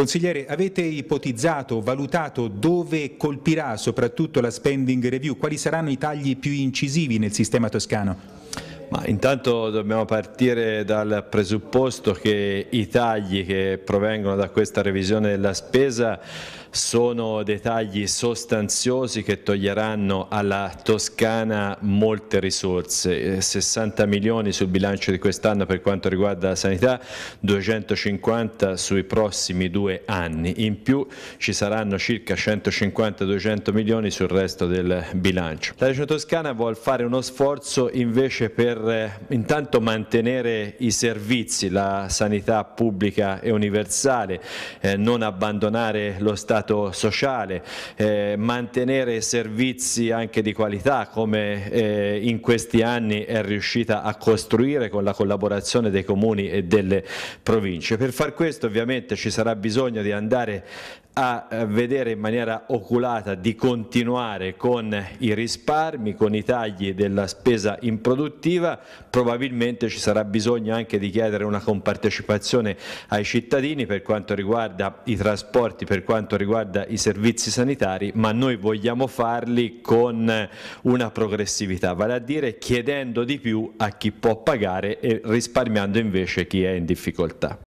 Consigliere, avete ipotizzato, valutato dove colpirà soprattutto la spending review? Quali saranno i tagli più incisivi nel sistema toscano? Ma intanto dobbiamo partire dal presupposto che i tagli che provengono da questa revisione della spesa sono dei tagli sostanziosi che toglieranno alla Toscana molte risorse, 60 eh, milioni sul bilancio di quest'anno per quanto riguarda la sanità, 250 sui prossimi due anni, in più ci saranno circa 150-200 milioni sul resto del bilancio. La Regione Toscana vuole fare uno sforzo invece per per eh, intanto mantenere i servizi, la sanità pubblica e universale, eh, non abbandonare lo Stato sociale, eh, mantenere servizi anche di qualità come eh, in questi anni è riuscita a costruire con la collaborazione dei comuni e delle province. Per far questo ovviamente ci sarà bisogno di andare a eh, vedere in maniera oculata di continuare con i risparmi, con i tagli della spesa improduttiva, probabilmente ci sarà bisogno anche di chiedere una compartecipazione ai cittadini per quanto riguarda i trasporti, per quanto riguarda i servizi sanitari, ma noi vogliamo farli con una progressività, vale a dire chiedendo di più a chi può pagare e risparmiando invece chi è in difficoltà.